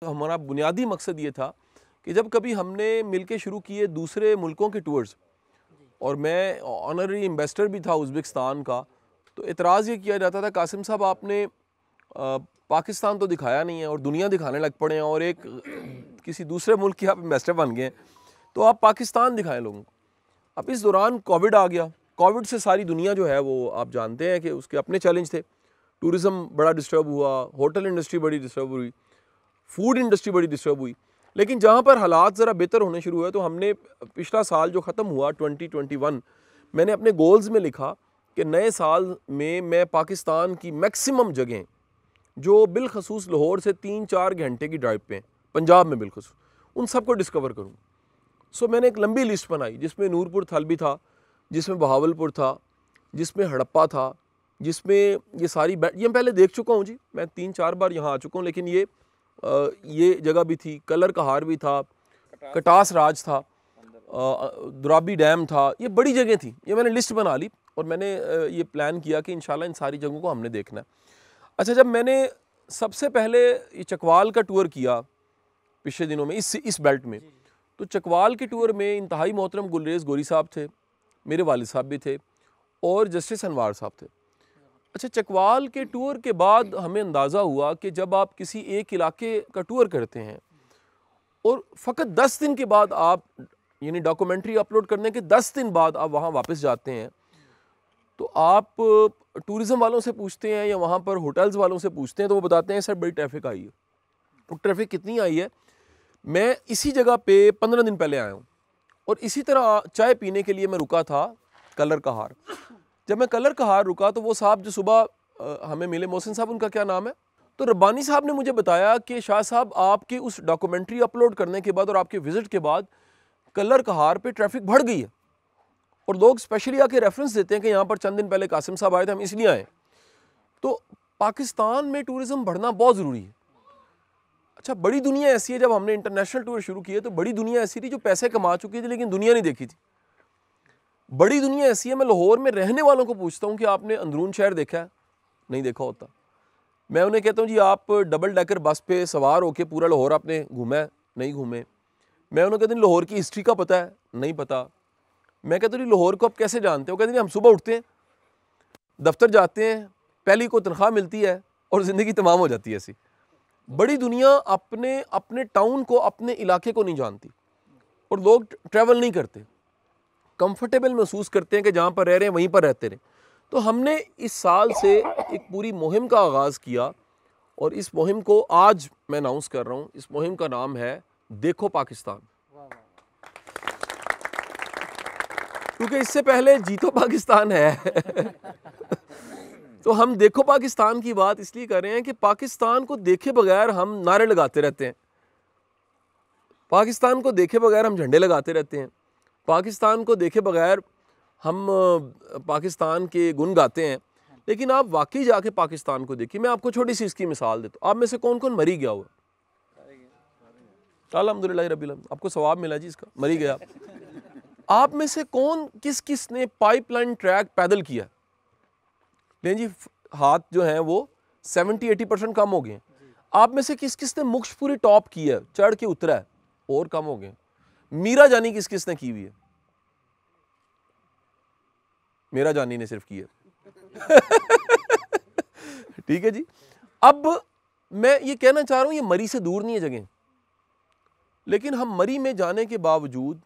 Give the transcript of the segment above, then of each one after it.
तो हमारा बुनियादी मकसद ये था कि जब कभी हमने मिलके शुरू किए दूसरे मुल्कों के टूर्स और मैं ऑनररी एम्बेसडर भी था उज़्बेकिस्तान का तो एतराज़ ये किया जाता था कासिम साहब आपने पाकिस्तान तो दिखाया नहीं है और दुनिया दिखाने लग पड़े हैं और एक किसी दूसरे मुल्क के आप एम्बेसडर बन गए तो आप पाकिस्तान दिखाएं लोगों को अब इस दौरान कोविड आ गया कोविड से सारी दुनिया जो है वो आप जानते हैं कि उसके अपने चैलेंज थे टूरिज़म बड़ा डिस्टर्ब हुआ होटल इंडस्ट्री बड़ी डिस्टर्ब हुई फूड इंडस्ट्री बड़ी डिस्टर्ब हुई लेकिन जहाँ पर हालात ज़रा बेहतर होने शुरू हुए तो हमने पिछला साल जो ख़त्म हुआ 2021 मैंने अपने गोल्स में लिखा कि नए साल में मैं पाकिस्तान की मैक्सिमम जगहें जो बिलखसूस लाहौर से तीन चार घंटे की ड्राइव पे हैं पंजाब में बिलखसूस उन सबको डिस्कवर करूँ सो मैंने एक लंबी लिस्ट बनाई जिसमें नूरपुर थल भी था जिसमें बहावलपुर था जिसमें हड़प्पा था जिसमें ये सारी ये मैं पहले देख चुका हूँ जी मैं तीन चार बार यहाँ आ चुका हूँ लेकिन ये ये जगह भी थी कलर का हार भी था कटास राज था दुराबी डैम था ये बड़ी जगह थी ये मैंने लिस्ट बना ली और मैंने ये प्लान किया कि इन इन सारी जगहों को हमने देखना है अच्छा जब मैंने सबसे पहले ये चकवाल का टूर किया पिछले दिनों में इस इस बेल्ट में तो चकवाल के टूर में इंतहाई मोहतरम गुलरेज गोरी साहब थे मेरे वाल साहब भी थे और जस्टिस अनवार साहब थे अच्छा चकवाल के टूर के बाद हमें अंदाज़ा हुआ कि जब आप किसी एक इलाके का टूर करते हैं और फ़कत दस दिन के बाद आप यानी डॉक्यूमेंट्री अपलोड करने के दस दिन बाद आप वहाँ वापस जाते हैं तो आप टूरिज़म वालों से पूछते हैं या वहाँ पर होटल्स वालों से पूछते हैं तो वो बताते हैं सर बड़ी ट्रैफिक आई है तो ट्रैफिक कितनी आई है मैं इसी जगह पे पंद्रह दिन पहले आया हूँ और इसी तरह चाय पीने के लिए मैं रुका था कलर का हार जब मैं कलर का हार रुका तो वो साहब जो सुबह हमें मिले मोहसिन साहब उनका क्या नाम है तो रब्बानी साहब ने मुझे बताया कि शाह साहब आपकी उस डॉक्यूमेंट्री अपलोड करने के बाद और आपके विज़िट के बाद कलर का हार पे ट्रैफिक बढ़ गई है और लोग स्पेशली आके रेफरेंस देते हैं कि यहाँ पर चंद दिन पहले कासिम साहब आए थे हम इसलिए आए तो पाकिस्तान में टूरिज़्म बढ़ना बहुत ज़रूरी है अच्छा बड़ी दुनिया ऐसी है जब हमने इंटरनेशनल टूर शुरू किए तो बड़ी दुनिया ऐसी थी जो पैसे कमा चुकी थी लेकिन दुनिया नहीं देखी थी बड़ी दुनिया ऐसी है मैं लाहौर में रहने वालों को पूछता हूँ कि आपने अंदरून शहर देखा है नहीं देखा होता मैं उन्हें कहता हूँ जी आप डबल डेकर बस पे सवार होके पूरा लाहौर आपने घूमा है नहीं घूमे मैं उन्हें कहता हूँ लाहौर की हिस्ट्री का पता है नहीं पता मैं कहता हूँ जी लाहौर को आप कैसे जानते हो कहते हैं हम सुबह उठते हैं दफ्तर जाते हैं पहली को तनख्वाह मिलती है और ज़िंदगी तमाम हो जाती है ऐसी बड़ी दुनिया अपने अपने टाउन को अपने इलाके को नहीं जानती और लोग ट्रैवल नहीं करते कंफर्टेबल महसूस करते हैं कि जहाँ पर रह रहे हैं वहीं पर रहते रहें तो हमने इस साल से एक पूरी मुहिम का आगाज़ किया और इस मुहिम को आज मैं अनाउंस कर रहा हूँ इस मुहिम का नाम है देखो पाकिस्तान क्योंकि इससे पहले जीतो पाकिस्तान है तो हम देखो पाकिस्तान की बात इसलिए कर रहे हैं कि पाकिस्तान को देखे बगैर हम नारे लगाते रहते हैं पाकिस्तान को देखे बगैर हम झंडे लगाते रहते हैं पाकिस्तान को देखे बगैर हम पाकिस्तान के गुन गाते हैं लेकिन आप वाकई जाके पाकिस्तान को देखिए मैं आपको छोटी सी इसकी मिसाल देता हूँ आप में से कौन कौन मरी गया हुआ अलहमदिल्ला रबी आपको सवाब मिला जी इसका मरी गया आप में से कौन किस किस ने पाइपलाइन ट्रैक पैदल किया नहीं जी हाथ जो हैं वो 70 एटी परसेंट कम हो गए आप में से किस किस ने मुख्श पूरी टॉप की है चढ़ के उतरा है और कम हो गए मीरा जानी किस किसने की हुई है मेरा जानी ने सिर्फ की है ठीक है जी अब मैं ये कहना चाह रहा हूं ये मरी से दूर नहीं है जगह लेकिन हम मरी में जाने के बावजूद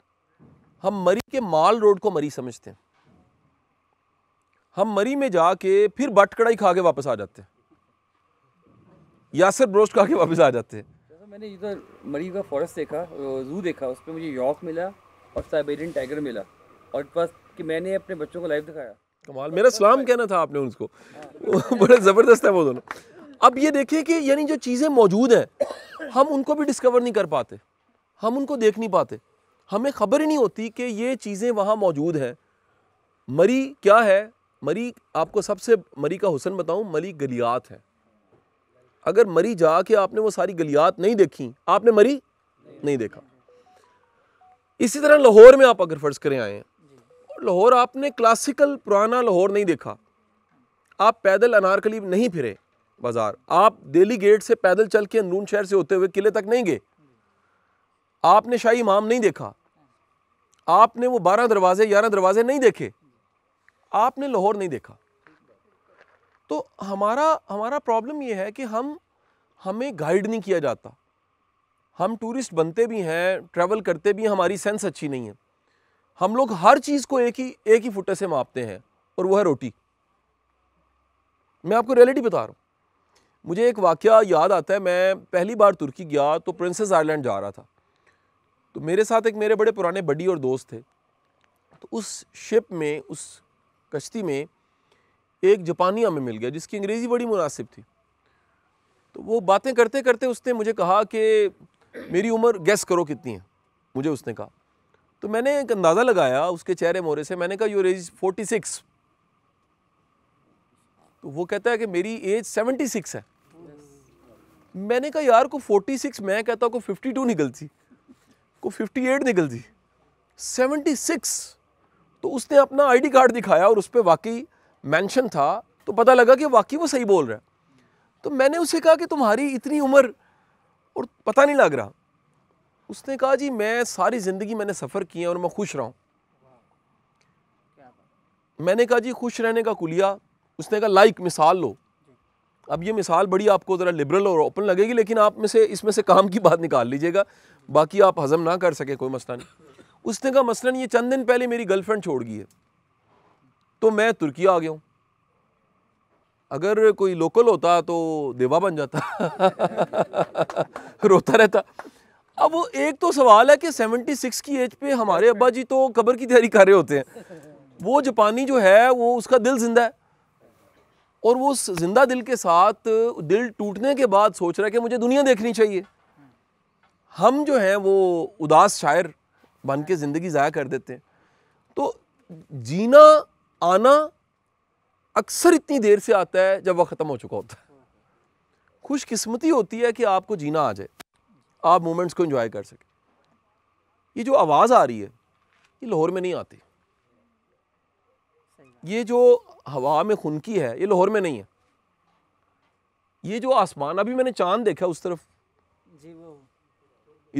हम मरी के माल रोड को मरी समझते हैं हम मरी में जाके फिर बट कढ़ाई खा के वापस आ जाते हैं या सिर्फ रोस्ट खा के वापस आ जाते हैं मैंने इधर मरीज का फॉरेस्ट देखा जू देखा उस पर मुझे यॉर्क मिला और साइबेरियन टाइगर मिला और बस कि मैंने अपने बच्चों को लाइव दिखाया कमाल मेरा सलाम कहना था आपने उसको हाँ। बड़ा ज़बरदस्त है वो दोनों अब ये देखिए कि यानी जो चीज़ें मौजूद हैं हम उनको भी डिस्कवर नहीं कर पाते हम उनको देख नहीं पाते हमें खबर ही नहीं होती कि ये चीज़ें वहाँ मौजूद हैं मरी क्या है मरी आपको सबसे मरी का हुसन बताऊँ मरी गलियात है अगर मरी जा के आपने वो सारी गलियात नहीं देखी आपने मरी नहीं, देखा इसी तरह लाहौर में आप अगर फ़र्ज़ करें आए हैं लाहौर आपने क्लासिकल पुराना लाहौर नहीं देखा आप पैदल अनारकली नहीं फिरे बाज़ार आप दिल्ली गेट से पैदल चल के अंदरून शहर से होते हुए किले तक नहीं गए आपने शाही इमाम नहीं देखा आपने वो बारह दरवाजे ग्यारह दरवाजे नहीं देखे आपने लाहौर नहीं देखा तो हमारा हमारा प्रॉब्लम ये है कि हम हमें गाइड नहीं किया जाता हम टूरिस्ट बनते भी हैं ट्रैवल करते भी हैं हमारी सेंस अच्छी नहीं है हम लोग हर चीज़ को एक ही एक ही फुटे से मापते हैं और वो है रोटी मैं आपको रियलिटी बता रहा हूँ मुझे एक वाक्य याद आता है मैं पहली बार तुर्की गया तो प्रिंसेस आइलैंड जा रहा था तो मेरे साथ एक मेरे बड़े पुराने बडी और दोस्त थे तो उस शिप में उस कश्ती में एक जापानिया में मिल गया जिसकी अंग्रेज़ी बड़ी मुनासिब थी तो वो बातें करते करते उसने मुझे कहा कि मेरी उम्र गैस करो कितनी है मुझे उसने कहा तो मैंने एक अंदाज़ा लगाया उसके चेहरे मोहरे से मैंने कहा योर एज फोर्टी सिक्स तो वो कहता है कि मेरी एज सेवेंटी सिक्स है मैंने कहा यार को फोर्टी सिक्स मैं कहता को फिफ्टी टू निकलती को फिफ्टी एट निकलती सेवेंटी सिक्स तो उसने अपना आईडी कार्ड दिखाया और उस पर वाकई मेंशन था तो पता लगा कि वाकई वो सही बोल रहा है तो मैंने उससे कहा कि तुम्हारी इतनी उम्र और पता नहीं लग रहा उसने कहा जी मैं सारी ज़िंदगी मैंने सफ़र किया और मैं खुश रहा हूँ मैंने कहा जी खुश रहने का कुलिया उसने कहा लाइक मिसाल लो अब ये मिसाल बड़ी आपको ज़रा लिबरल और ओपन लगेगी लेकिन आप में से इसमें से काम की बात निकाल लीजिएगा बाकी आप हज़म ना कर सके कोई मसला नहीं उसने कहा मसलन ये चंद दिन पहले मेरी गर्लफ्रेंड छोड़ गई है तो मैं तुर्की आ गया हूँ अगर कोई लोकल होता तो देवा बन जाता रोता रहता अब वो एक तो सवाल है कि 76 की एज पे हमारे अब्बा जी तो कब्र की तैयारी कर रहे होते हैं वो जापानी जो है वो उसका दिल जिंदा है और वो उस जिंदा दिल के साथ दिल टूटने के बाद सोच रहा है कि मुझे दुनिया देखनी चाहिए हम जो हैं वो उदास शायर बन के ज़िंदगी ज़ाया कर देते हैं तो जीना आना अक्सर इतनी देर से आता है जब वह ख़त्म हो चुका होता है खुशकिस्मती होती है कि आपको जीना आ जाए आप मोमेंट्स को इन्जॉय कर सकें ये जो आवाज़ आ रही है ये लाहौर में नहीं आती ये जो हवा में खुनकी है ये लाहौर में नहीं है ये जो आसमान अभी मैंने चांद देखा उस तरफ जी वो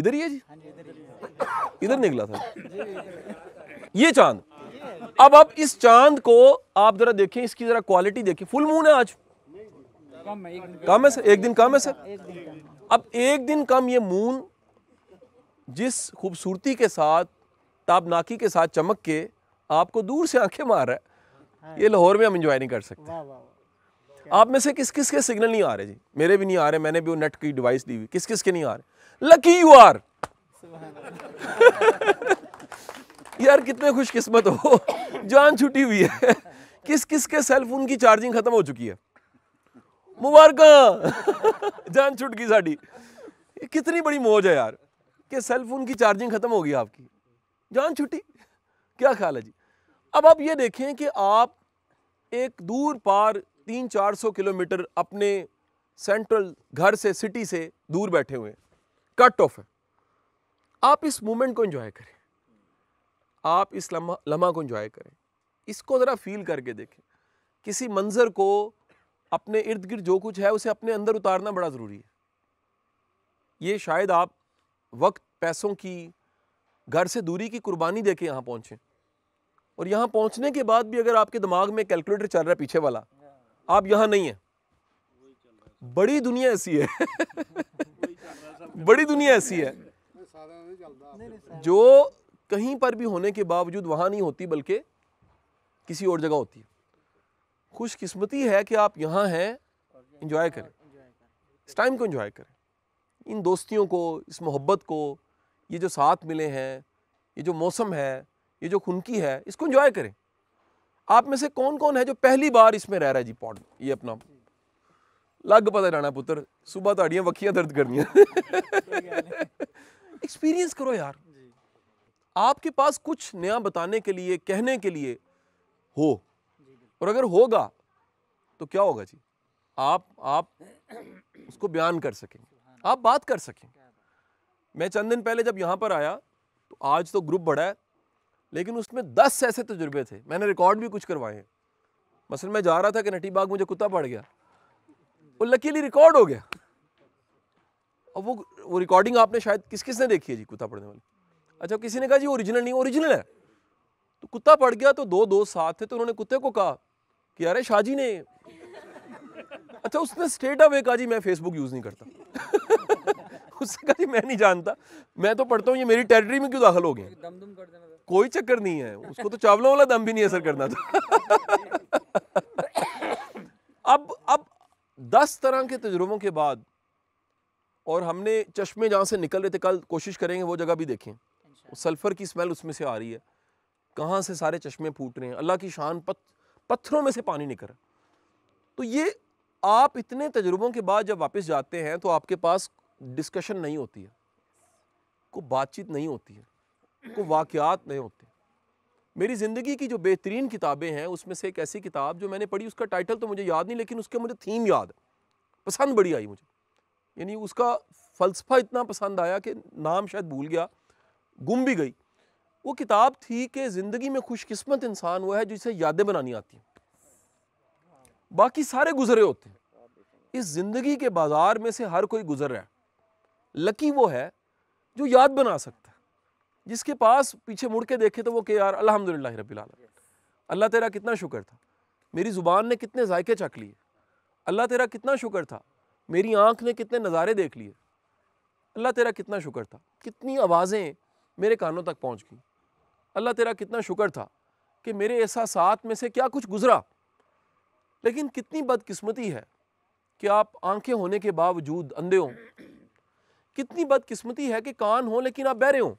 इधर ही है जी हाँ इधर निकला था ये चांद अब आप इस चांद को आप जरा देखें इसकी जरा क्वालिटी देखें फुल मून है आज कम है कम है सर एक दिन कम है सर अब एक दिन कम ये मून जिस खूबसूरती के साथ ताबनाकी के साथ चमक के आपको दूर से आंखें मार रहा है ये लाहौर में हम इंजॉय नहीं कर सकते आप में से किस किस के सिग्नल नहीं आ रहे जी मेरे भी नहीं आ रहे मैंने भी वो नेट की डिवाइस दी हुई किस किस के नहीं आ रहे लकी यू आर यार कितने खुशकिस्मत हो जान छुटी हुई है किस किस के सेल फोन की चार्जिंग खत्म हो चुकी है मुबारक जान छुट गई साड़ी कितनी बड़ी मौज है यार कि सेल फोन की चार्जिंग खत्म हो गई आपकी जान छुट्टी क्या ख्याल है जी अब आप ये देखें कि आप एक दूर पार तीन चार सौ किलोमीटर अपने सेंट्रल घर से सिटी से दूर बैठे हुए हैं कट ऑफ है आप इस मोमेंट को एंजॉय करें आप इस लम्हा लम्हा को इंजॉय करें इसको ज़रा फील करके देखें किसी मंज़र को अपने इर्द गिर्द जो कुछ है उसे अपने अंदर उतारना बड़ा ज़रूरी है ये शायद आप वक्त पैसों की घर से दूरी की कुर्बानी दे के यहाँ पहुँचें और यहाँ पहुँचने के बाद भी अगर आपके दिमाग में कैलकुलेटर चल रहा है पीछे वाला आप यहाँ नहीं हैं बड़ी दुनिया ऐसी है बड़ी दुनिया ऐसी है जो कहीं पर भी होने के बावजूद वहाँ नहीं होती बल्कि किसी और जगह होती है खुशकिस्मती है कि आप यहाँ हैं इंजॉय करें इस टाइम को इंजॉय करें इन दोस्तियों को इस मोहब्बत को ये जो साथ मिले हैं ये जो मौसम है ये जो खुनकी है इसको इंजॉय करें आप में से कौन कौन है जो पहली बार इसमें रह रहा है जी पॉट ये अपना पता ਪਤਾ पुत्र सुबह तो अड़ियाँ वखियाँ दर्द करनी एक्सपीरियंस करो यार आपके पास कुछ नया बताने के लिए कहने के लिए हो और अगर होगा तो क्या होगा जी आप आप उसको बयान कर सकेंगे आप बात कर सकेंगे मैं चंद दिन पहले जब यहाँ पर आया तो आज तो ग्रुप बड़ा है लेकिन उसमें दस ऐसे तजुर्बे थे मैंने रिकॉर्ड भी कुछ करवाए हैं मसल मैं जा रहा था कि नटी बाग मुझे कुत्ता पड़ गया वो लकीली रिकॉर्ड हो गया और वो वो रिकॉर्डिंग आपने शायद किस किस ने देखी है जी कुत्ता पड़ने वाली अच्छा किसी ने कहा जी ओरिजिनल नहीं ओरिजिनल है तो कुत्ता पड़ गया तो दो दोस्त साथ थे तो उन्होंने कुत्ते को कहा कि अरे शाहजी ने अच्छा उसने स्टेट अवे कहा जी मैं फेसबुक यूज़ नहीं करता उससे कहा जी मैं नहीं जानता मैं तो पढ़ता हूँ ये मेरी टेरिटरी में क्यों दाखिल हो गए कोई चक्कर नहीं है उसको तो चावलों वाला दम भी नहीं असर करना था अब अब दस तरह के तजुर्बों के बाद और हमने चश्मे जहाँ से निकल रहे थे कल कोशिश करेंगे वो जगह भी देखें सल्फ़र की स्मेल उसमें से आ रही है कहाँ से सारे चश्मे फूट रहे हैं अल्लाह की शान पत, पत्थरों में से पानी निकल रहा तो ये आप इतने तजुर्बों के बाद जब वापस जाते हैं तो आपके पास डिस्कशन नहीं होती है को बातचीत नहीं होती है को वाक़ात नहीं होते मेरी ज़िंदगी की जो बेहतरीन किताबें हैं उसमें से एक ऐसी किताब जो मैंने पढ़ी उसका टाइटल तो मुझे याद नहीं लेकिन उसके मुझे थीम याद है पसंद बड़ी आई मुझे यानी उसका फ़लसफ़ा इतना पसंद आया कि नाम शायद भूल गया गुम भी गई वो किताब थी कि ज़िंदगी में खुशकस्मत इंसान वो है जिसे यादें बनानी आती हैं बाकी सारे गुजरे होते हैं इस ज़िंदगी के बाज़ार में से हर कोई गुजर रहा है लकी वो है जो याद बना सकता है जिसके पास पीछे मुड़ के देखे तो वो के यार अलहमदिल्ला रबीआलम अल्लाह तेरा कितना शुक्र था मेरी ज़ुबान ने कितने जायके चख लिए अल्लाह तेरा कितना शुक्र था मेरी आँख ने कितने नज़ारे देख लिए अल्लाह तेरा कितना शुक्र था कितनी आवाज़ें मेरे कानों तक पहुँच गई अल्लाह तेरा कितना शुक्र था कि मेरे ऐसा साथ में से क्या कुछ गुज़रा लेकिन कितनी बदकिस्मती है कि आप आंखें होने के बावजूद अंधे हों कितनी बदकिस्मती है कि कान हो लेकिन आप बहरे हों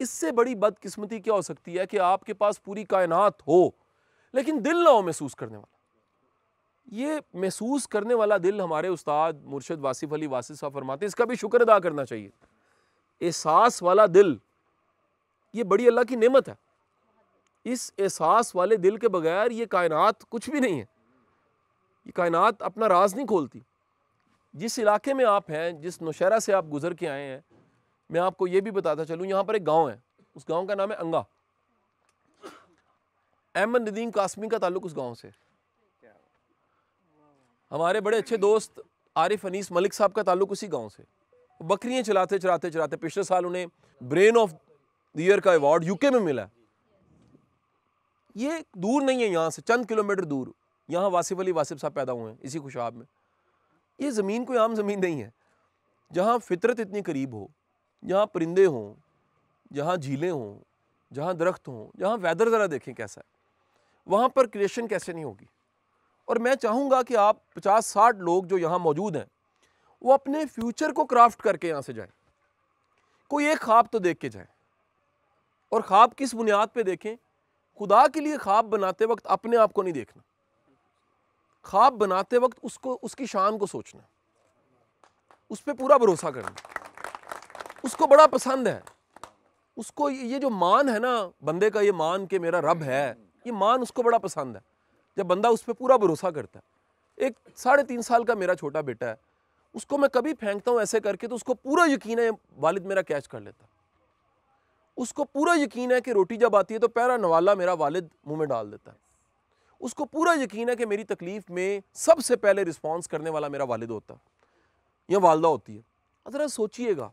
इससे बड़ी बदकिस्मती क्या हो सकती है कि आपके पास पूरी कायनात हो लेकिन दिल ना हो महसूस करने वाला ये महसूस करने वाला दिल हमारे उस्ताद मुर्शद वासिफ अली वासिफ साहब फरमाते इसका भी शुक्र अदा करना चाहिए एहसास वाला दिल ये बड़ी अल्लाह की नेमत है इस एहसास वाले दिल के बगैर ये कायनात कुछ भी नहीं है ये कायनात अपना राज नहीं खोलती जिस इलाके में आप हैं जिस नौशहरा से आप गुज़र के आए हैं मैं आपको ये भी बताता चलूँ यहाँ पर एक गाँव है उस गाँव का नाम है अंगा अहमद नदीम कासमी का ताल्लुक उस गाँव से हमारे बड़े अच्छे दोस्त आरिफ अनीस मलिक साहब का ताल्लुक उसी गाँव से बकरियाँ चलाते चलाते चलाते पिछले साल उन्हें ब्रेन ऑफ ईयर का अवार्ड यूके में मिला ये दूर नहीं है यहाँ से चंद किलोमीटर दूर यहाँ वासिफ अली वासिफ साहब पैदा हुए हैं इसी खुशाब में ये ज़मीन कोई आम ज़मीन नहीं है जहाँ फितरत इतनी करीब हो जहाँ परिंदे हों जहाँ झीलें हों जहाँ दरख्त हों जहाँ वेदर ज़रा देखें कैसा है वहाँ पर क्रिएशन कैसे नहीं होगी और मैं चाहूँगा कि आप पचास साठ लोग जो यहाँ मौजूद हैं वो अपने फ्यूचर को क्राफ्ट करके यहाँ से जाएं कोई एक ख्वाब तो देख के जाएं और ख्वाब किस बुनियाद पर देखें खुदा के लिए ख्वाब बनाते वक्त अपने आप को नहीं देखना ख्वाब बनाते वक्त उसको उसकी शान को सोचना उस पर पूरा भरोसा करना उसको बड़ा पसंद है उसको ये जो मान है ना बंदे का ये मान के मेरा रब है ये मान उसको बड़ा पसंद है जब बंदा उस पर पूरा भरोसा करता है एक साढ़े तीन साल का मेरा छोटा बेटा है उसको मैं कभी फेंकता हूँ ऐसे करके तो उसको पूरा यकीन है वालिद मेरा कैच कर लेता उसको पूरा यकीन है कि रोटी जब आती है तो पैरा नवाला मेरा वालिद मुंह में डाल देता है उसको पूरा यकीन है कि मेरी तकलीफ़ में सबसे पहले रिस्पॉन्स करने वाला मेरा वालिद होता है या वालदा होती है अदरा सोचिएगा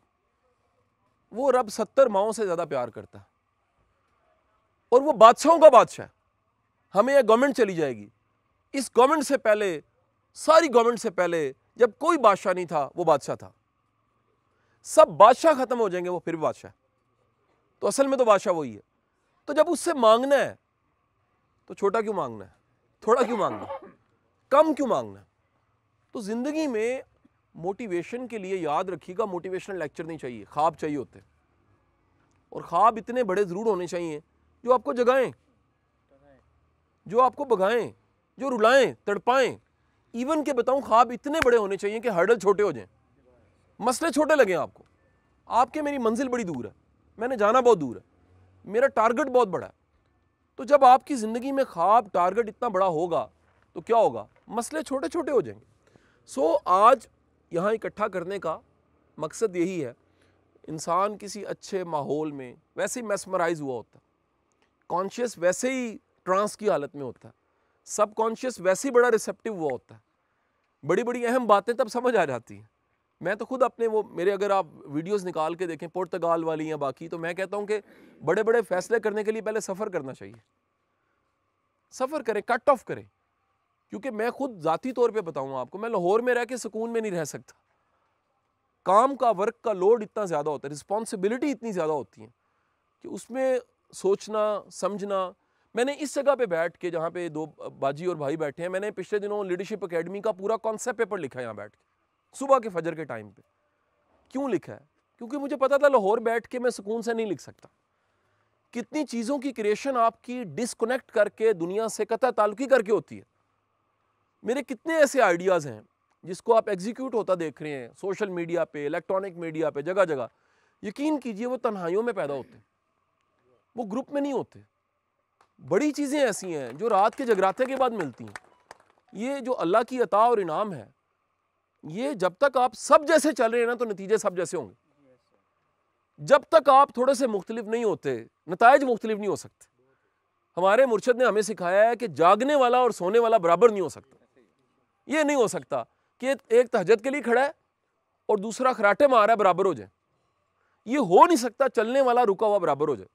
वो रब सत्तर माओ से ज़्यादा प्यार करता है और वो बादशाहों का बादशाह हमें यह गवर्नमेंट चली जाएगी इस गवर्नमेंट से पहले सारी गवर्नमेंट से पहले जब कोई बादशाह नहीं था वो बादशाह था सब बादशाह ख़त्म हो जाएंगे वो फिर भी बादशाह तो असल में तो बादशाह वही है तो जब उससे मांगना है तो छोटा क्यों मांगना है थोड़ा क्यों मांगना है कम क्यों मांगना है तो ज़िंदगी में मोटिवेशन के लिए याद रखिएगा मोटिवेशनल लेक्चर नहीं चाहिए ख्वाब चाहिए होते और ख्वाब इतने बड़े ज़रूर होने चाहिए जो आपको जगाएं जो आपको भगाएं जो रुलाएं तड़पाएं इवन के बताऊं ख्वाब इतने बड़े होने चाहिए कि हर्डल छोटे हो जाएं मसले छोटे लगें आपको आपके मेरी मंजिल बड़ी दूर है मैंने जाना बहुत दूर है मेरा टारगेट बहुत बड़ा है तो जब आपकी ज़िंदगी में ख्वाब टारगेट इतना बड़ा होगा तो क्या होगा मसले छोटे छोटे हो जाएंगे सो so, आज यहाँ इकट्ठा करने का मकसद यही है इंसान किसी अच्छे माहौल में वैसे ही मैसमराइज हुआ होता है कॉन्शियस वैसे ही ट्रांस की हालत में होता है सब कॉन्शियस वैसे ही बड़ा रिसेप्टिव हुआ होता है बड़ी बड़ी अहम बातें तब समझ आ जाती हैं मैं तो खुद अपने वो मेरे अगर आप वीडियोस निकाल के देखें पुर्तगाल वाली या बाकी तो मैं कहता हूँ कि बड़े बड़े फैसले करने के लिए पहले सफ़र करना चाहिए सफ़र करें कट ऑफ करें क्योंकि मैं खुद ज़ाती तौर पे बताऊँ आपको मैं लाहौर में रह के सुकून में नहीं रह सकता काम का वर्क का लोड इतना ज़्यादा होता है रिस्पॉन्सिबिलिटी इतनी ज़्यादा होती है कि उसमें सोचना समझना मैंने इस जगह पे बैठ के जहाँ पे दो बाजी और भाई बैठे हैं मैंने पिछले दिनों लीडरशिप अकेडमी का पूरा कॉन्सेप्ट पेपर लिखा है यहाँ बैठ के सुबह के फजर के टाइम पे क्यों लिखा है क्योंकि मुझे पता था लाहौर बैठ के मैं सुकून से नहीं लिख सकता कितनी चीज़ों की क्रिएशन आपकी डिसकनेक्ट करके दुनिया से कतः ताल्लुकी करके होती है मेरे कितने ऐसे आइडियाज़ हैं जिसको आप एग्जीक्यूट होता देख रहे हैं सोशल मीडिया पे इलेक्ट्रॉनिक मीडिया पे जगह जगह यकीन कीजिए वो तन्हाइयों में पैदा होते हैं वो ग्रुप में नहीं होते बड़ी चीज़ें ऐसी हैं जो रात के जगराते के बाद मिलती हैं ये जो अल्लाह की अता और इनाम है ये जब तक आप सब जैसे चल रहे हैं ना तो नतीजे सब जैसे होंगे जब तक आप थोड़े से मुख्तलिफ नहीं होते नतज मुख्तलिफ नहीं हो सकते हमारे मुर्शद ने हमें सिखाया है कि जागने वाला और सोने वाला बराबर नहीं हो सकता ये नहीं हो सकता कि एक तहजद के लिए खड़ा है और दूसरा खराटे मार रहा है बराबर हो जाए ये हो नहीं सकता चलने वाला रुका हुआ बराबर हो जाए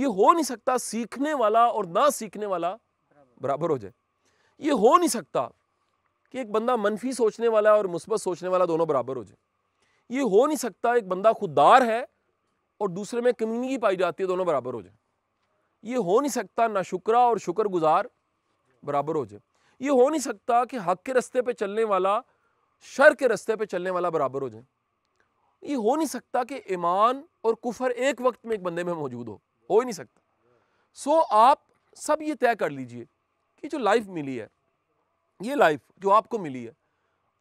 ये हो नहीं सकता सीखने वाला और ना सीखने वाला बराबर हो जाए ये हो नहीं सकता कि एक बंदा मनफी सोचने वाला और मुस्बत सोचने वाला दोनों बराबर हो जाए ये हो नहीं सकता एक बंदा खुददार है और दूसरे में कमीनगी पाई जाती है दोनों बराबर हो जाए ये हो नहीं सकता ना शुक्रा और शुक्र गुज़ार बराबर हो जाए ये हो नहीं सकता कि हक के रस्ते पे चलने वाला शर के रस्ते पे चलने वाला बराबर हो जाए ये हो नहीं सकता कि ईमान और कुफर एक वक्त में एक बंदे में मौजूद हो हो ही नहीं सकता सो आप सब ये तय कर लीजिए कि जो लाइफ मिली है ये लाइफ जो आपको मिली है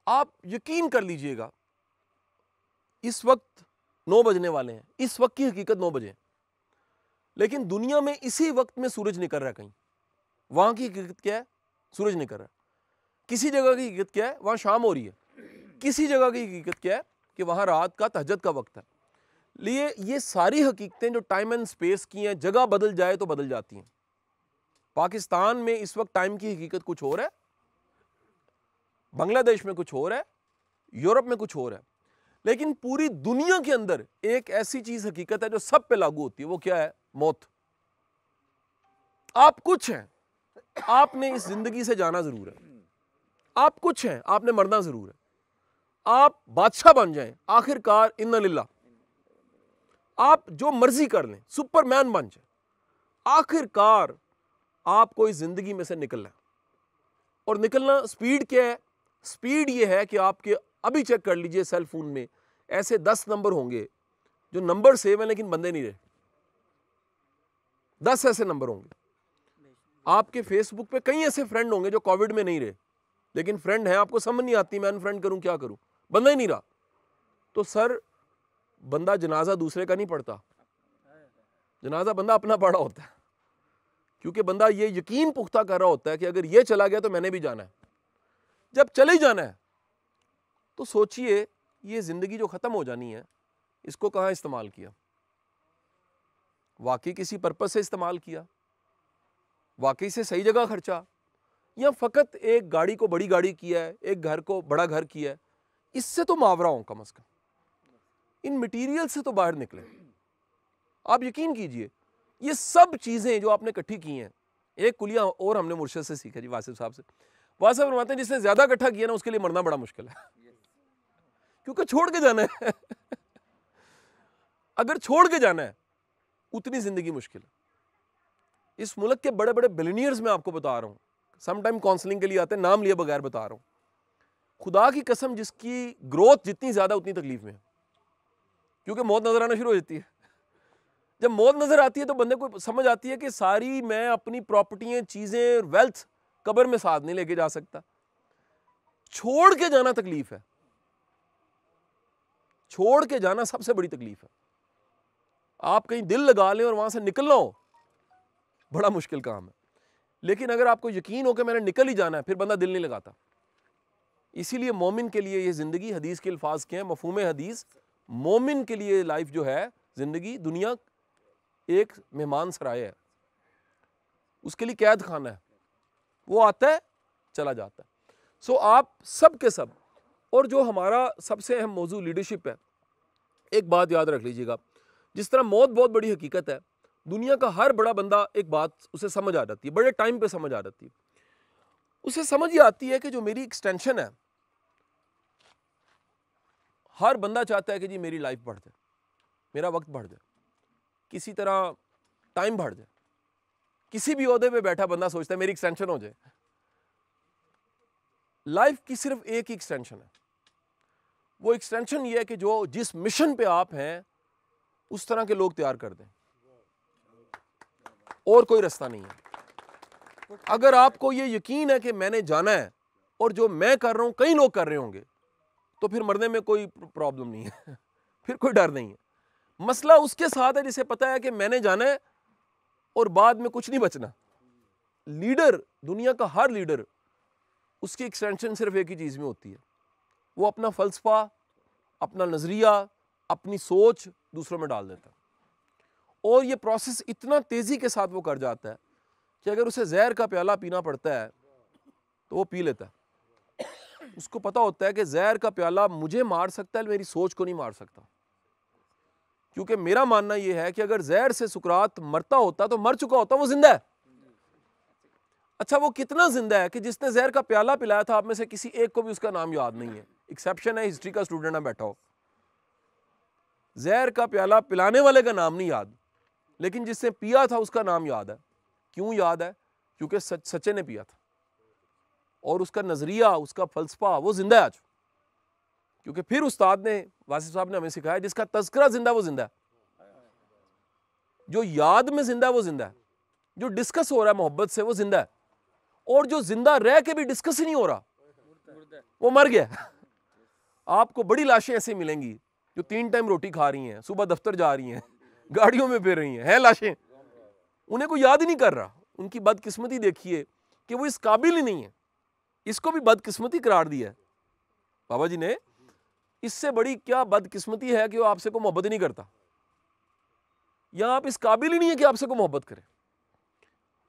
आप यकीन कर लीजिएगा इस वक्त नौ बजने वाले हैं इस वक्त की हकीकत नौ बजे लेकिन दुनिया में इसी वक्त में सूरज निकल रहा है कहीं वहाँ की हकीकत क्या है सूरज निकल रहा है किसी जगह की हकीकत क्या है वहाँ शाम हो रही है किसी जगह की हकीकत क्या है कि वहाँ रात का तहजद का वक्त है लिए ये सारी हकीकतें जो टाइम एंड स्पेस की हैं जगह बदल जाए तो बदल जाती हैं पाकिस्तान में इस वक्त टाइम की हकीकत कुछ और है बांग्लादेश में कुछ और है यूरोप में कुछ और है लेकिन पूरी दुनिया के अंदर एक ऐसी चीज हकीकत है जो सब पे लागू होती है वो क्या है मौत आप कुछ हैं आपने इस जिंदगी से जाना जरूर है आप कुछ हैं आपने मरना जरूर है आप बादशाह बन जाएं आखिरकार इन लिल्ला आप जो मर्जी कर लें सुपरमैन बन जाए आखिरकार आपको इस जिंदगी में से निकलना और निकलना स्पीड क्या है स्पीड ये है कि आपके अभी चेक कर लीजिए सेल फोन में ऐसे दस नंबर होंगे जो नंबर सेव है लेकिन बंदे नहीं रहे दस ऐसे नंबर होंगे आपके फेसबुक पे कई ऐसे फ्रेंड होंगे जो कोविड में नहीं रहे लेकिन फ्रेंड हैं आपको समझ नहीं आती मैं अनफ्रेंड करूं क्या करूं बंदा ही नहीं रहा तो सर बंदा जनाजा दूसरे का नहीं पड़ता जनाजा बंदा अपना पड़ा होता है क्योंकि बंदा ये यकीन पुख्ता कर रहा होता है कि अगर ये चला गया तो मैंने भी जाना है जब चले ही जाना है तो सोचिए ये ज़िंदगी जो ख़त्म हो जानी है इसको कहाँ इस्तेमाल किया वाकई किसी पर्पज़ से इस्तेमाल किया वाकई से सही जगह खर्चा या फ़कत एक गाड़ी को बड़ी गाड़ी किया है एक घर को बड़ा घर किया है इससे तो मावरा हूं कम अज़ कम इन मटीरियल से तो बाहर निकले आप यकीन कीजिए ये सब चीज़ें जो आपने इकट्ठी की हैं एक कुलिया और हमने मुर्शद से सीखा जी वासिफ साहब से बात साहब फरमाते हैं जिसने ज़्यादा इकट्ठा किया ना उसके लिए मरना बड़ा मुश्किल है क्योंकि छोड़ के जाना है अगर छोड़ के जाना है उतनी ज़िंदगी मुश्किल है इस मुल्क के बड़े बड़े बिलीनियर्स में आपको बता रहा हूँ समटाइम काउंसलिंग के लिए आते हैं नाम लिए बगैर बता रहा हूँ खुदा की कसम जिसकी ग्रोथ जितनी ज़्यादा उतनी तकलीफ में है क्योंकि मौत नज़र आना शुरू हो जाती है जब मौत नज़र आती है तो बंदे को समझ आती है कि सारी मैं अपनी प्रॉपर्टियाँ चीज़ें वेल्थ कब्र में साथ नहीं लेके जा सकता छोड़ के जाना तकलीफ है छोड़ के जाना सबसे बड़ी तकलीफ है आप कहीं दिल लगा लें और वहां से निकल लो बड़ा मुश्किल काम है लेकिन अगर आपको यकीन हो कि मैंने निकल ही जाना है फिर बंदा दिल नहीं लगाता इसीलिए मोमिन के लिए ये ज़िंदगी हदीस के अल्फाज के हैं मफहम हदीस मोमिन के लिए लाइफ जो है ज़िंदगी दुनिया एक मेहमान सराय है उसके लिए कैद खाना है वो आता है चला जाता है सो so, आप सब के सब और जो हमारा सबसे अहम मौजू लीडरशिप है एक बात याद रख लीजिएगा जिस तरह मौत बहुत बड़ी हकीकत है दुनिया का हर बड़ा बंदा एक बात उसे समझ आ जाती है बड़े टाइम पे समझ आ जाती है उसे समझ ही आती है कि जो मेरी एक्सटेंशन है हर बंदा चाहता है कि जी मेरी लाइफ बढ़ जाए मेरा वक्त बढ़ जाए किसी तरह टाइम बढ़ जाए किसी भी अहदे पे बैठा बंदा सोचता है मेरी एक्सटेंशन हो जाए लाइफ की सिर्फ एक ही एक्सटेंशन है वो एक्सटेंशन ये है कि जो जिस मिशन पे आप हैं उस तरह के लोग तैयार कर दें और कोई रास्ता नहीं है अगर आपको ये यकीन है कि मैंने जाना है और जो मैं कर रहा हूं कई लोग कर रहे होंगे तो फिर मरने में कोई प्रॉब्लम नहीं है फिर कोई डर नहीं है मसला उसके साथ है जिसे पता है कि मैंने जाना है और बाद में कुछ नहीं बचना लीडर दुनिया का हर लीडर उसकी एक्सटेंशन सिर्फ एक ही चीज़ में होती है वो अपना फ़लसफ़ा अपना नज़रिया अपनी सोच दूसरों में डाल देता और ये प्रोसेस इतना तेज़ी के साथ वो कर जाता है कि अगर उसे जहर का प्याला पीना पड़ता है तो वो पी लेता है उसको पता होता है कि जहर का प्याला मुझे मार सकता है मेरी सोच को नहीं मार सकता क्योंकि मेरा मानना यह है कि अगर जहर से सुकरात मरता होता तो मर चुका होता वो जिंदा है अच्छा वो कितना जिंदा है कि जिसने जहर का प्याला पिलाया था आप में से किसी एक को भी उसका नाम याद नहीं है एक्सेप्शन है हिस्ट्री का स्टूडेंट ना बैठा हो जहर का प्याला पिलाने वाले का नाम नहीं याद लेकिन जिसने पिया था उसका नाम याद है क्यों याद है क्योंकि सच सच्चे ने पिया था और उसका नज़रिया उसका फलसफा वो जिंदा है आज क्योंकि फिर उस्ताद ने वासी साहब ने हमें सिखाया जिसका तस्करा जिंदा वो जिंदा जो याद में जिंदा वो जिंदा जो डिस्कस हो रहा है मोहब्बत से वो जिंदा है और जो जिंदा रह के भी डिस्कस ही नहीं हो रहा वो मर गया आपको बड़ी लाशें ऐसी मिलेंगी जो तीन टाइम रोटी खा रही हैं सुबह दफ्तर जा रही हैं गाड़ियों में फिर रही हैं हैं लाशें उन्हें कोई याद ही नहीं कर रहा उनकी बदकिस्मती देखिए कि वो इस काबिल ही नहीं है इसको भी बदकिस्मती करार दिया बाबा जी ने इससे बड़ी क्या बदकिस्मती है कि वो आपसे को मोहब्बत नहीं करता या आप इस काबिल ही नहीं है कि आपसे को मोहब्बत करें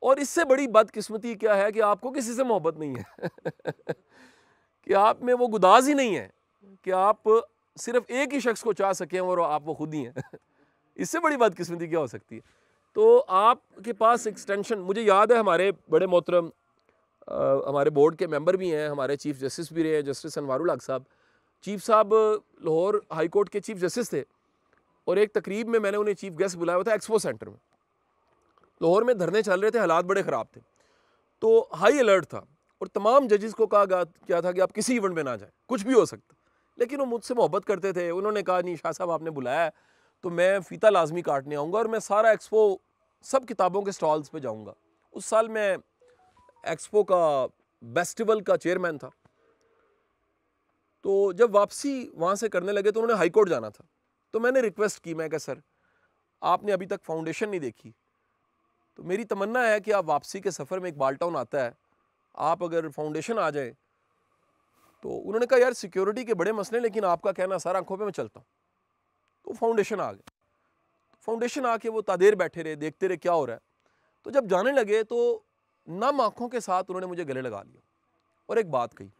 और इससे बड़ी बदकिस्मती क्या है कि आपको किसी से मोहब्बत नहीं है कि आप में वो गुदाज ही नहीं है कि आप सिर्फ एक ही शख्स को चाह सकें और आप वो खुद ही हैं इससे बड़ी बदकिस्मती क्या हो सकती है तो आपके पास एक्सटेंशन मुझे याद है हमारे बड़े मोहतरम हमारे बोर्ड के मेंबर भी हैं हमारे चीफ जस्टिस भी रहे हैं जस्टिस अनवारुल हक साहब चीफ साहब लाहौर हाई कोर्ट के चीफ जस्टिस थे और एक तकरीब में मैंने उन्हें चीफ गेस्ट बुलाया था एक्सपो सेंटर में लाहौर में धरने चल रहे थे हालात बड़े ख़राब थे तो हाई अलर्ट था और तमाम जजेस को कहा गया क्या था कि आप किसी इवेंट में ना जाएं कुछ भी हो सकता लेकिन वो मुझसे मोहब्बत करते थे उन्होंने कहा नहीं शाह साहब आपने बुलाया तो मैं फ़ीता लाजमी काटने आऊँगा और मैं सारा एक्सपो सब किताबों के स्टॉल्स पर जाऊँगा उस साल मैं एक्सपो का फेस्टिवल का चेयरमैन था तो जब वापसी वहाँ से करने लगे तो उन्होंने हाईकोर्ट जाना था तो मैंने रिक्वेस्ट की मैं कहा सर आपने अभी तक फाउंडेशन नहीं देखी तो मेरी तमन्ना है कि आप वापसी के सफ़र में एक बालटाउन आता है आप अगर फाउंडेशन आ जाए तो उन्होंने कहा यार सिक्योरिटी के बड़े मसले लेकिन आपका कहना सर आंखों पे मैं चलता हूँ तो फाउंडेशन आ गए तो फाउंडेशन आके वो तादेर बैठे रहे देखते रहे क्या हो रहा है तो जब जाने लगे तो नम आँखों के साथ उन्होंने मुझे गले लगा लिया और एक बात कही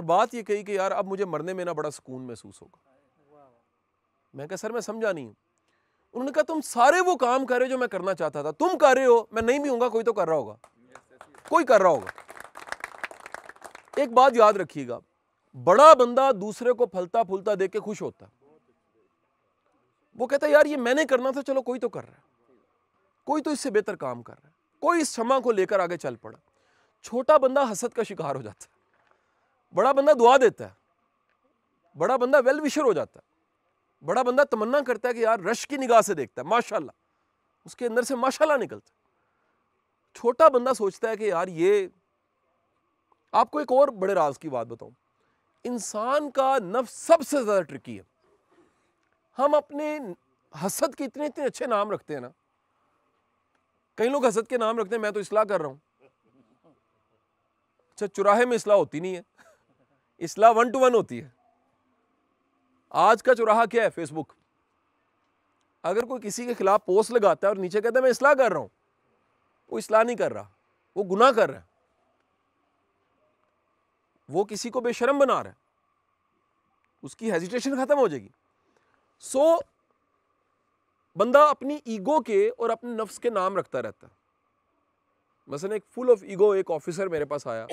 और बात ये कही कि यार अब मुझे मरने में ना बड़ा सुकून महसूस होगा मैं कह सर मैं समझा नहीं हूँ उन्होंने कहा तुम सारे वो काम कर रहे हो जो मैं करना चाहता था तुम कर रहे हो मैं नहीं भी हूँगा कोई तो कर रहा होगा कोई कर रहा होगा एक बात याद रखिएगा बड़ा बंदा दूसरे को फलता फूलता देख के खुश होता वो कहता यार ये मैंने करना था चलो कोई तो कर रहा है कोई तो इससे बेहतर काम कर रहा है कोई इस क्षमा को लेकर आगे चल पड़ा छोटा बंदा हसद का शिकार हो जाता है बड़ा बंदा दुआ देता है बड़ा बंदा वेल विशर हो जाता है बड़ा बंदा तमन्ना करता है कि यार रश की निगाह से देखता है माशाल्लाह उसके अंदर से माशाल्लाह निकलता है छोटा बंदा सोचता है कि यार ये आपको एक और बड़े राज की बात बताऊं इंसान का नफ सबसे ज़्यादा ट्रिकी है हम अपने हसद के इतने इतने अच्छे नाम रखते हैं ना कई लोग हसद के नाम रखते हैं मैं तो इसलाह कर रहा हूं अच्छा चुराहे में इसलाह होती नहीं है इसलाह वन टू वन होती है आज का चौराहा क्या है फेसबुक अगर कोई किसी के खिलाफ पोस्ट लगाता है और नीचे कहता है मैं इसलाह कर रहा हूं वो इसलाह नहीं कर रहा वो गुनाह कर रहा है वो किसी को बेशरम बना रहा है उसकी हेजिटेशन ख़त्म हो जाएगी सो so, बंदा अपनी ईगो के और अपने नफ्स के नाम रखता रहता है मसलन एक फुल ऑफ ईगो एक ऑफिसर मेरे पास आया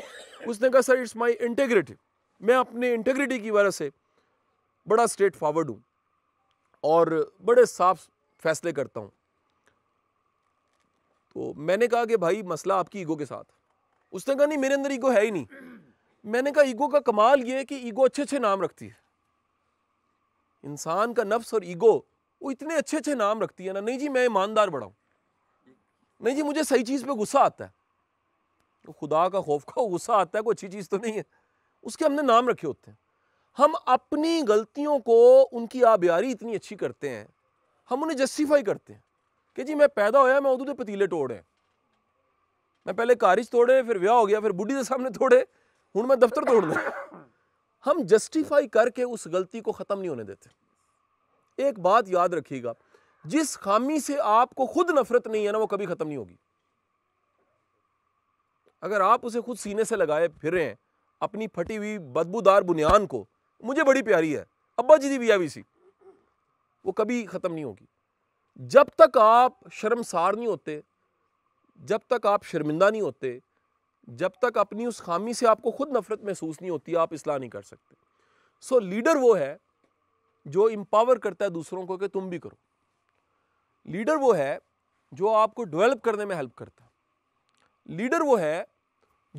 उसने कहा सर इट्स माय इंटेग्रिटी मैं अपने इंटेग्रिटी की वजह से बड़ा स्ट्रेट फॉरवर्ड हूँ और बड़े साफ फैसले करता हूँ तो मैंने कहा कि भाई मसला आपकी ईगो के साथ उसने कहा नहीं मेरे अंदर ईगो है ही नहीं मैंने कहा ईगो का कमाल ये है कि ईगो अच्छे अच्छे नाम रखती है इंसान का नफ्स और ईगो वो इतने अच्छे अच्छे नाम रखती है ना नहीं जी मैं ईमानदार बढ़ाऊँ नहीं जी मुझे सही चीज़ पे गुस्सा आता है तो खुदा का खौफ का गुस्सा आता है कोई अच्छी चीज़ तो नहीं है उसके हमने नाम रखे होते हैं हम अपनी गलतियों को उनकी आबियारी इतनी अच्छी करते हैं हम उन्हें जस्टिफाई करते हैं कि जी मैं पैदा होया मैं उदू के पतीले तोड़े मैं पहले कारिज तोड़े फिर विह हो गया फिर बुढ़ी के सामने तोड़े हूँ मैं दफ्तर तोड़ दें हम जस्टिफाई करके उस गलती को ख़त्म नहीं होने देते एक बात याद रखिएगा जिस खामी से आपको खुद नफरत नहीं है ना वो कभी ख़त्म नहीं होगी अगर आप उसे खुद सीने से लगाए फिर रहे हैं अपनी फटी हुई बदबूदार बुनियान को मुझे बड़ी प्यारी है अब्बा जी भी बियावी सी वो कभी ख़त्म नहीं होगी जब तक आप शर्मसार नहीं होते जब तक आप शर्मिंदा नहीं होते जब तक अपनी उस खामी से आपको खुद नफरत महसूस नहीं होती आप इसलाह नहीं कर सकते सो so, लीडर वो है जो इम्पावर करता है दूसरों को कि तुम भी करो लीडर वो है जो आपको डेवलप करने में हेल्प करता है लीडर वो है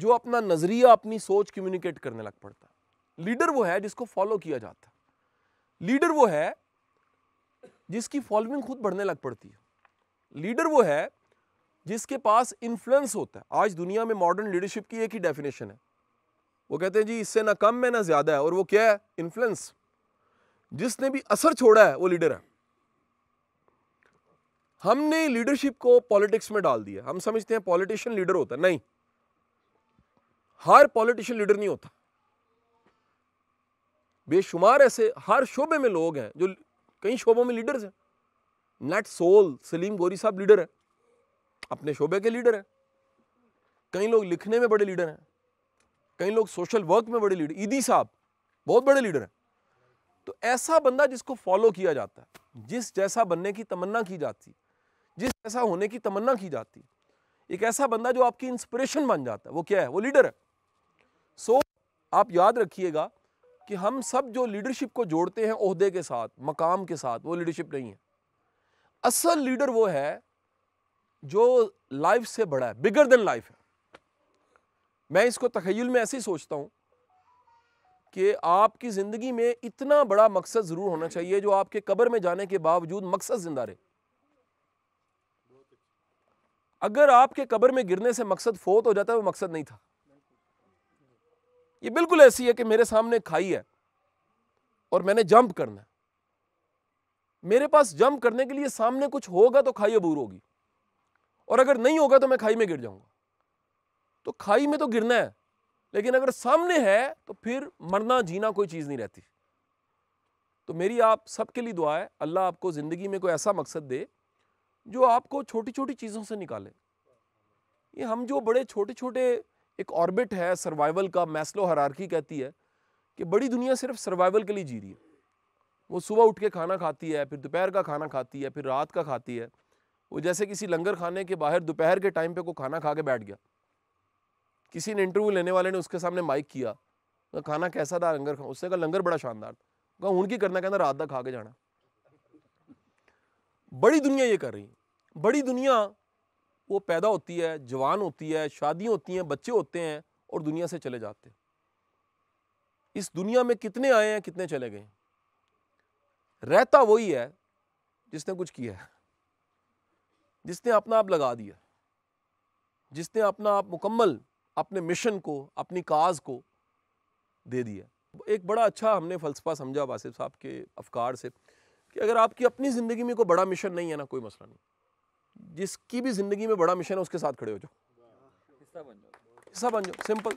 जो अपना नज़रिया अपनी सोच कम्युनिकेट करने लग पड़ता है लीडर वो है जिसको फॉलो किया जाता है लीडर वो है जिसकी फॉलोइंग खुद बढ़ने लग पड़ती है लीडर वो है जिसके पास इन्फ्लुएंस होता है आज दुनिया में मॉडर्न लीडरशिप की एक ही डेफिनेशन है वो कहते हैं जी इससे ना कम है ना ज़्यादा है और वो क्या है इन्फ्लुएंस जिसने भी असर छोड़ा है वो लीडर है हमने लीडरशिप को पॉलिटिक्स में डाल दिया हम समझते हैं पॉलिटिशियन लीडर होता है नहीं हर पॉलिटिशियन लीडर नहीं होता बेशुमार ऐसे हर शोबे में लोग हैं जो कई शोबों में लीडर्स हैं नेट सोल सलीम गोरी साहब लीडर हैं अपने शोबे के लीडर हैं कई लोग लिखने में बड़े लीडर हैं कई लोग सोशल वर्क में बड़े लीडर ईदी e साहब बहुत बड़े लीडर हैं तो ऐसा बंदा जिसको फॉलो किया जाता है जिस जैसा बनने की तमन्ना की जाती जिस जैसा होने की तमन्ना की जाती एक ऐसा बंदा जो आपकी इंस्पिरेशन बन जाता है वो क्या है वो लीडर है सो so, आप याद रखिएगा कि हम सब जो लीडरशिप को जोड़ते हैं अहदे के साथ मकाम के साथ वो लीडरशिप नहीं है असल लीडर वो है जो लाइफ से बड़ा है बिगर देन लाइफ है मैं इसको तखयल में ऐसे ही सोचता हूँ कि आपकी ज़िंदगी में इतना बड़ा मकसद ज़रूर होना चाहिए जो आपके कब्र में जाने के बावजूद मकसद ज़िंदा रहे अगर आपके कब्र में गिरने से मकसद फोत हो जाता है वो मकसद नहीं था ये बिल्कुल ऐसी है कि मेरे सामने खाई है और मैंने जंप करना है मेरे पास जंप करने के लिए सामने कुछ होगा तो खाई अबूर होगी और अगर नहीं होगा तो मैं खाई में गिर जाऊंगा तो खाई में तो गिरना है लेकिन अगर सामने है तो फिर मरना जीना कोई चीज़ नहीं रहती तो मेरी आप सबके लिए दुआ है अल्लाह आपको ज़िंदगी में कोई ऐसा मकसद दे जो आपको छोटी छोटी चीज़ों से निकाले ये हम जो बड़े छोटे छोटे एक ऑर्बिट है सर्वाइवल का मैस्लो हरारकी कहती है कि बड़ी दुनिया सिर्फ सर्वाइवल के लिए जी रही है वो सुबह उठ के खाना खाती है फिर दोपहर का खाना खाती है फिर रात का खाती है वो जैसे किसी लंगर खाने के बाहर दोपहर के टाइम पे को खाना खा के बैठ गया किसी ने इंटरव्यू लेने वाले ने उसके सामने माइक किया तो खाना कैसा था लंगर खा उसने कहा लंगर बड़ा शानदार था हूँ की करना कहना रात का खा के जाना बड़ी दुनिया ये कर रही है बड़ी दुनिया वो पैदा होती है जवान होती है शादियाँ होती हैं बच्चे होते हैं और दुनिया से चले जाते हैं इस दुनिया में कितने आए हैं कितने चले गए रहता वही है जिसने कुछ किया है जिसने अपना आप लगा दिया जिसने अपना आप मुकम्मल अपने मिशन को अपनी काज को दे दिया एक बड़ा अच्छा हमने फ़लसफ़ा समझा वासिफ साहब के अफकार से कि अगर आपकी अपनी ज़िंदगी में कोई बड़ा मिशन नहीं है ना कोई मसला नहीं जिसकी भी ज़िंदगी में बड़ा मिशन है उसके साथ खड़े हो जाओ हिस्सा बन जाओ सिंपल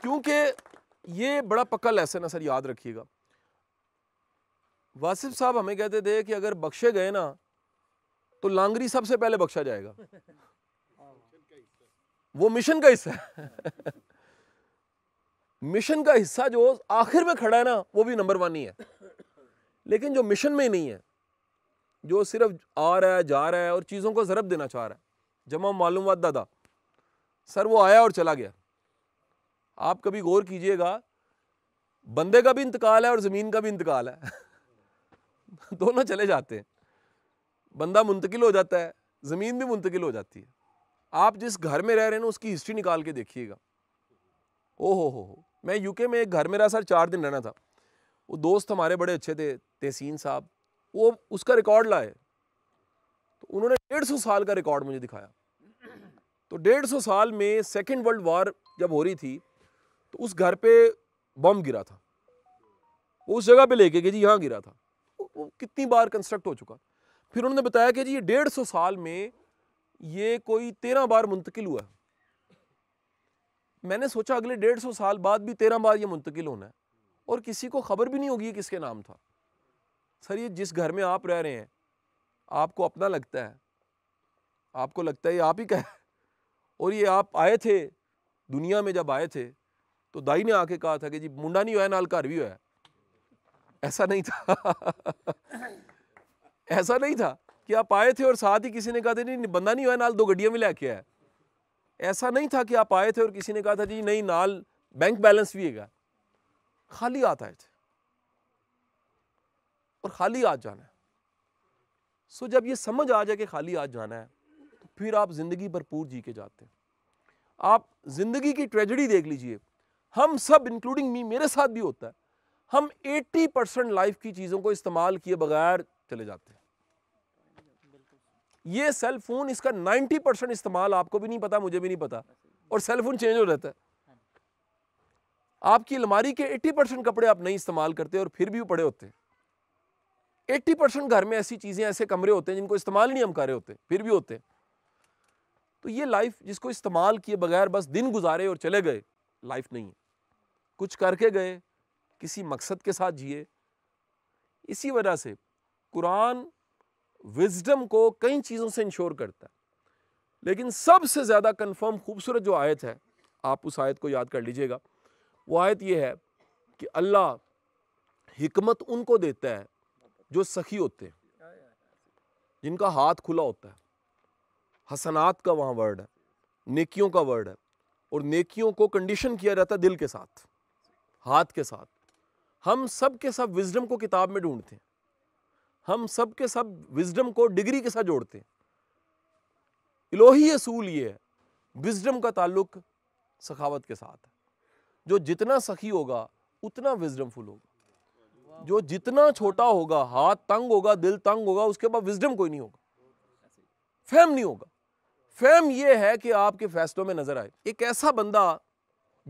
क्योंकि ये बड़ा पक्का लेसन है सर याद रखिएगा वासिफ साहब हमें कहते थे कि अगर बख्शे गए ना तो लांगरी सबसे पहले बख्शा जाएगा वो मिशन का हिस्सा मिशन का हिस्सा जो आखिर में खड़ा है ना वो भी नंबर वन ही है लेकिन जो मिशन में ही नहीं है जो सिर्फ आ रहा है जा रहा है और चीज़ों को ज़रब देना चाह रहा है जमा मालूम दादा सर वो आया और चला गया आप कभी गौर कीजिएगा बंदे का भी इंतकाल है और ज़मीन का भी इंतकाल है दोनों चले जाते हैं बंदा मुंतकिल हो जाता है ज़मीन भी मुंतकिल हो जाती है आप जिस घर में रह रहे हैं ना उसकी हिस्ट्री निकाल के देखिएगा ओ हो हो हो मैं यूके में एक घर में रहा सर चार दिन रहना था वो दोस्त हमारे बड़े अच्छे थे तहसीन साहब वो उसका रिकॉर्ड लाए तो उन्होंने डेढ़ सौ साल का रिकॉर्ड मुझे दिखाया तो डेढ़ सौ साल में सेकेंड वर्ल्ड वार जब हो रही थी तो उस घर पे बम गिरा था वो उस जगह पे लेके गए जी यहाँ गिरा था वो कितनी बार कंस्ट्रक्ट हो चुका फिर उन्होंने बताया कि जी ये डेढ़ सौ साल में ये कोई तेरह बार मुंतकिल हुआ मैंने सोचा अगले डेढ़ सौ साल बाद भी तेरह बार ये मुंतकिल होना है और किसी को खबर भी नहीं होगी किसके नाम था सर ये जिस घर में आप रह रहे हैं आपको अपना लगता है आपको लगता है ये आप ही कह और ये आप आए थे दुनिया में जब आए थे तो दाई ने आके कहा था कि जी मुंडा नहीं हुआ नाल घर भी होया ऐसा नहीं था ऐसा नहीं था कि आप आए थे और साथ ही किसी ने कहा था नहीं बंदा नहीं हुआ नाल दो गड्डिया भी लेके आया ऐसा नहीं था कि आप आए थे और किसी ने कहा था जी नहीं नाल बैंक बैलेंस भी है खाली आता है और खाली हाथ जाना है सो जब ये समझ आ जाए कि खाली हाथ जाना है तो फिर आप ज़िंदगी भरपूर जी के जाते हैं आप ज़िंदगी की ट्रेजडी देख लीजिए हम सब इंक्लूडिंग मी मेरे साथ भी होता है हम 80 परसेंट लाइफ की चीज़ों को इस्तेमाल किए बगैर चले जाते हैं ये सेल फोन इसका 90 परसेंट इस्तेमाल आपको भी नहीं पता मुझे भी नहीं पता और सेल फोन चेंज हो जाता है आपकी अलमारी के 80 परसेंट कपड़े आप नहीं इस्तेमाल करते और फिर भी वो पड़े होते हैं एट्टी परसेंट घर में ऐसी चीज़ें ऐसे कमरे होते हैं जिनको इस्तेमाल नहीं हम कर रहे होते फिर भी होते हैं तो ये लाइफ जिसको इस्तेमाल किए बगैर बस दिन गुजारे और चले गए लाइफ नहीं है कुछ करके गए किसी मकसद के साथ जिए इसी वजह से कुरान विजडम को कई चीज़ों से इंश्योर करता है लेकिन सबसे ज़्यादा कन्फर्म खूबसूरत जो आयत है आप उस आयत को याद कर लीजिएगा वो आयत ये है कि अल्लाह हमत उनको देता है जो सखी होते हैं जिनका हाथ खुला होता है हसनात का वहाँ वर्ड है नेकियों का वर्ड है और नेकियों को कंडीशन किया जाता है दिल के साथ हाथ के साथ हम सब के सब विजडम को किताब में ढूंढते हैं हम सब के सब विजडम को डिग्री के साथ जोड़ते हैं इलोही असूल ये है विजडम का ताल्लुक सखावत के साथ है जो जितना सखी होगा उतना विजडम फुल होगा जो जितना छोटा होगा हाथ तंग होगा दिल तंग होगा उसके बाद विजडम कोई नहीं होगा फैम नहीं होगा फैम ये है कि आपके फैसलों में नजर आए एक ऐसा बंदा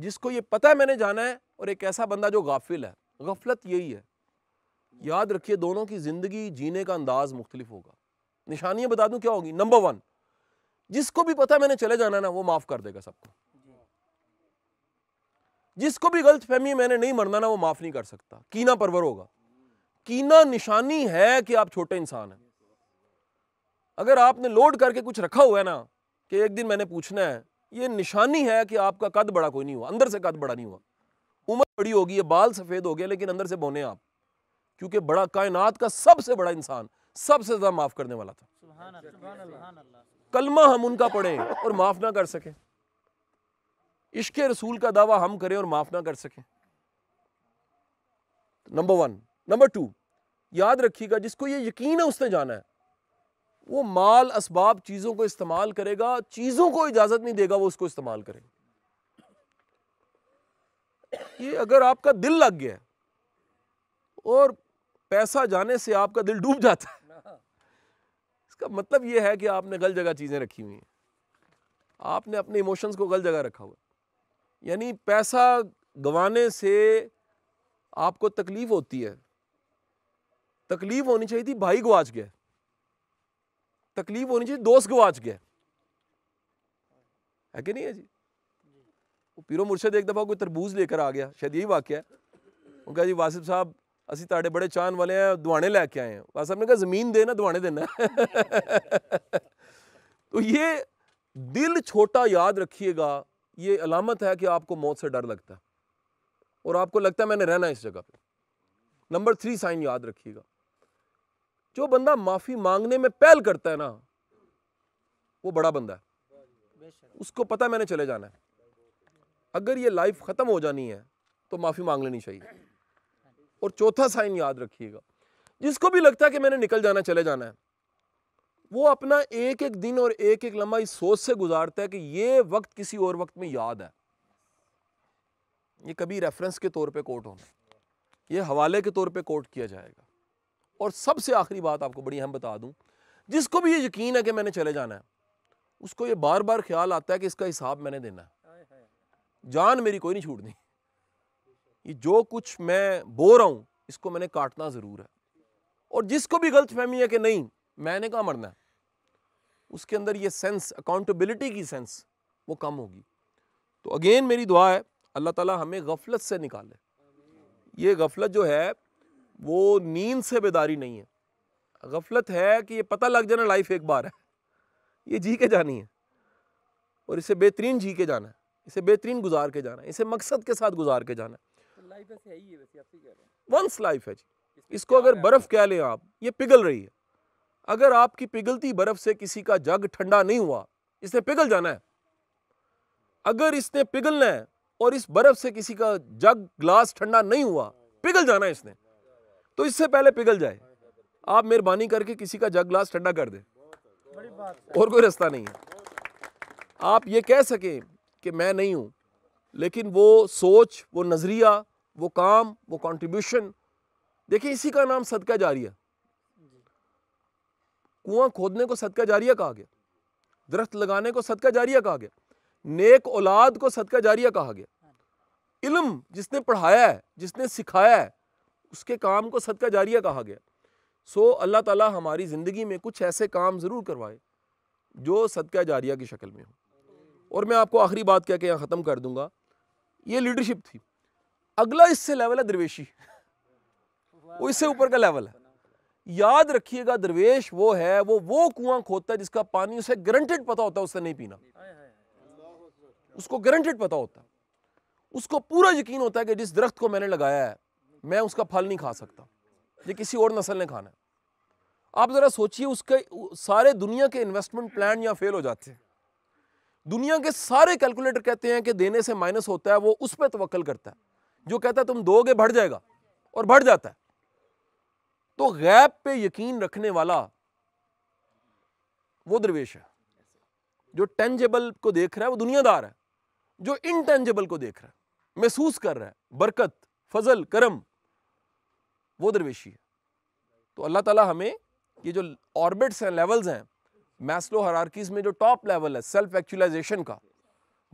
जिसको ये पता है मैंने जाना है और एक ऐसा बंदा जो गाफिल है गफलत यही है याद रखिए दोनों की ज़िंदगी जीने का अंदाज मुख्तलिफ होगा निशानियाँ बता दूँ क्या होगी नंबर वन जिसको भी पता मैंने चले जाना ना वो माफ़ कर देगा सबको जिसको भी गलत फहमी मैंने नहीं मरना ना वो माफ़ नहीं कर सकता कीना परवर होगा कीना निशानी है कि आप छोटे इंसान हैं अगर आपने लोड करके कुछ रखा हुआ है ना कि एक दिन मैंने पूछना है ये निशानी है कि आपका कद बड़ा कोई नहीं हुआ अंदर से कद बड़ा नहीं हुआ उम्र बड़ी होगी ये बाल सफ़ेद हो गया लेकिन अंदर से बोने आप क्योंकि बड़ा कायनात का सबसे बड़ा इंसान सबसे ज़्यादा माफ़ करने वाला था कलमा हम उनका पढ़ें और माफ़ ना कर सकें इश्क रसूल का दावा हम करें और माफ़ ना कर सकें नंबर वन नंबर टू याद रखिएगा जिसको ये यकीन है उसने जाना है वो माल इसबाब चीज़ों को इस्तेमाल करेगा चीज़ों को इजाज़त नहीं देगा वो उसको इस्तेमाल करे ये अगर आपका दिल लग गया और पैसा जाने से आपका दिल डूब जाता है इसका मतलब ये है कि आपने गलत जगह चीज़ें रखी हुई हैं आपने अपने इमोशंस को गलत जगह रखा हुआ यानी पैसा गंवाने से आपको तकलीफ़ होती है तकलीफ़ होनी चाहिए थी भाई गवाच गया तकलीफ़ होनी चाहिए दोस्त गवाच गया है कि नहीं है जी वो पीरो मुर्शद एक दफ़ा कोई तरबूज लेकर आ गया शायद यही वाक्य है उनका जी वासिफ साहब असि ते बड़े चाहन वाले हैं दुआने लेके आए हैं ਆ ने कहा जमीन देना दुआने देना तो ये दिल छोटा याद रखिएगा ये अलामत है कि आपको मौत से डर लगता है और आपको लगता है मैंने रहना इस जगह पे नंबर थ्री साइन याद रखिएगा जो बंदा माफ़ी मांगने में पहल करता है ना वो बड़ा बंदा है उसको पता है मैंने चले जाना है अगर ये लाइफ ख़त्म हो जानी है तो माफ़ी मांग लेनी चाहिए और चौथा साइन याद रखिएगा जिसको भी लगता है कि मैंने निकल जाना चले जाना है वो अपना एक एक दिन और एक एक लम्हा इस सोच से गुजारता है कि ये वक्त किसी और वक्त में याद है ये कभी रेफरेंस के तौर पे कोट होना ये हवाले के तौर पे कोट किया जाएगा और सबसे आखिरी बात आपको बड़ी अहम बता दूं जिसको भी ये यकीन है कि मैंने चले जाना है उसको ये बार बार ख्याल आता है कि इसका हिसाब मैंने देना है जान मेरी कोई नहीं छूटनी ये जो कुछ मैं बो रहा हूँ इसको मैंने काटना ज़रूर है और जिसको भी गलत फहमी है कि नहीं मैंने कहाँ मरना है उसके अंदर ये सेंस अकाउंटेबिलिटी की सेंस वो कम होगी तो अगेन मेरी दुआ है अल्लाह ताला हमें गफलत से निकाले ये गफलत जो है वो नींद से बेदारी नहीं है गफलत है कि ये पता लग जाना लाइफ एक बार है ये जी के जानी है और इसे बेहतरीन जी के जाना है इसे बेहतरीन गुजार के जाना है इसे मकसद के साथ गुजार के जाना है तो वंस लाइफ है जी इसको अगर बर्फ़ कह लें आप ये पिघल रही है अगर आपकी पिघलती बर्फ से किसी का जग ठंडा नहीं हुआ इसने पिघल जाना है अगर इसने पिघलना है और इस बर्फ से किसी का जग ग्लास ठंडा नहीं हुआ पिघल जाना है इसने तो इससे पहले पिघल जाए आप मेहरबानी करके किसी का जग ग्लास ठंडा कर दे और कोई रास्ता नहीं है आप ये कह सकें कि मैं नहीं हूँ लेकिन वो सोच वो नज़रिया वो काम वो कंट्रीब्यूशन देखिए इसी का नाम सदका जारी है कुआं खोदने को सदका जारिया कहा गया दरख्त लगाने को सदका जारिया कहा गया नेक औलाद को सदका जारिया कहा गया इल्म जिसने पढ़ाया है जिसने सिखाया है उसके काम को सदका जारिया कहा गया सो अल्लाह ताला हमारी ज़िंदगी में कुछ ऐसे काम ज़रूर करवाए जो सदका जारिया की शक्ल में हो और मैं आपको आखिरी बात कह के यहाँ ख़त्म कर दूँगा ये लीडरशिप थी अगला इससे लेवल है दरवेशी वो इससे ऊपर का लेवल है याद रखिएगा दरवेश वो है वो वो कुआं खोदता है जिसका पानी उसे गारंटेड पता होता है उसे नहीं पीना उसको गारंटेड पता होता है उसको पूरा यकीन होता है कि जिस दरख्त को मैंने लगाया है मैं उसका फल नहीं खा सकता ये किसी और नस्ल ने खाना है आप ज़रा सोचिए उसके सारे दुनिया के इन्वेस्टमेंट प्लान यहाँ फेल हो जाते हैं दुनिया के सारे कैलकुलेटर कहते हैं कि देने से माइनस होता है वो उस पर तवक्ल करता है जो कहता है तुम दोगे बढ़ जाएगा और बढ़ जाता है तो गैब पे यकीन रखने वाला वो दरवेश है जो टेंजेबल को देख रहा है वो दुनियादार है जो इनटेंजेबल को देख रहा है महसूस कर रहा है बरकत फजल करम वो दरवेशी है तो अल्लाह ताला हमें ये जो ऑर्बिट्स हैं लेवल्स हैं मैस्लो हरारकीज में जो टॉप लेवल है सेल्फ एक्चुअलाइजेशन का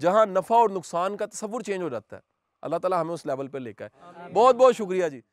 जहाँ नफ़ा और नुकसान का तस्वुर चेंज हो जाता है अल्लाह ताला हमें उस लेवल पर लेकर बहुत बहुत शुक्रिया जी